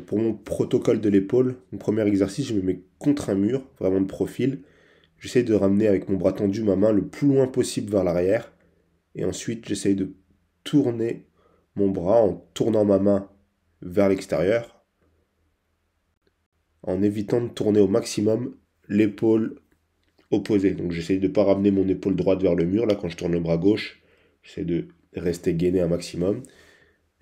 pour mon protocole de l'épaule, mon premier exercice, je me mets contre un mur, vraiment de profil. J'essaie de ramener avec mon bras tendu ma main le plus loin possible vers l'arrière. Et ensuite, j'essaie de tourner mon bras en tournant ma main vers l'extérieur, en évitant de tourner au maximum l'épaule opposée. Donc j'essaie de ne pas ramener mon épaule droite vers le mur. Là, quand je tourne le bras gauche, j'essaie de rester gainé un maximum.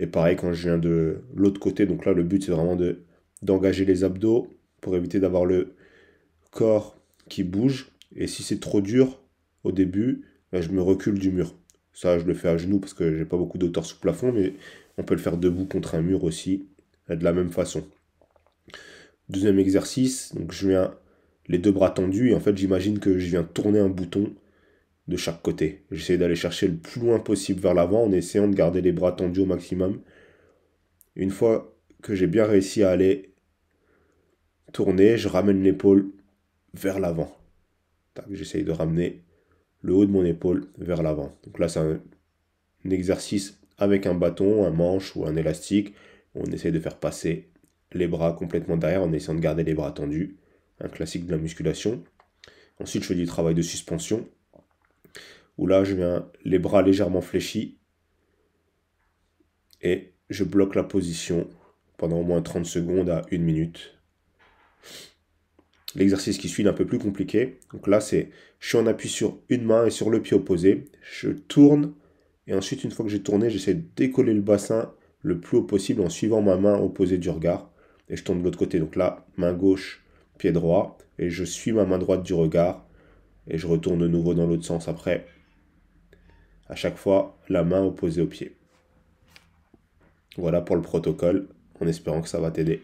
Et pareil, quand je viens de l'autre côté, donc là, le but, c'est vraiment de, d'engager les abdos pour éviter d'avoir le corps qui bouge. Et si c'est trop dur au début, ben, je me recule du mur. Ça, je le fais à genoux parce que j'ai pas beaucoup d'auteur sous plafond, mais on peut le faire debout contre un mur aussi, de la même façon. Deuxième exercice, donc je viens les deux bras tendus et en fait j'imagine que je viens tourner un bouton de chaque côté. J'essaie d'aller chercher le plus loin possible vers l'avant en essayant de garder les bras tendus au maximum. Une fois que j'ai bien réussi à aller tourner, je ramène l'épaule vers l'avant. J'essaye de ramener le haut de mon épaule vers l'avant. Donc là, c'est un, un, exercice avec un bâton, un manche ou un élastique. On essaie de faire passer les bras complètement derrière en essayant de garder les bras tendus. Un classique de la musculation. Ensuite, je fais du travail de suspension où là je viens les bras légèrement fléchis et je bloque la position pendant au moins 30 secondes à une minute. L'exercice qui suit est un peu plus compliqué. Donc là, c'est je suis en appui sur une main et sur le pied opposé. Je tourne et ensuite, une fois que j'ai tourné, j'essaie de décoller le bassin le plus haut possible en suivant ma main opposée du regard. Et je tourne de l'autre côté. Donc là, main gauche, pied droit. Et je suis ma main droite du regard. Et je retourne de nouveau dans l'autre sens après à chaque fois la main opposée au pied. Voilà pour le protocole, en espérant que ça va t'aider.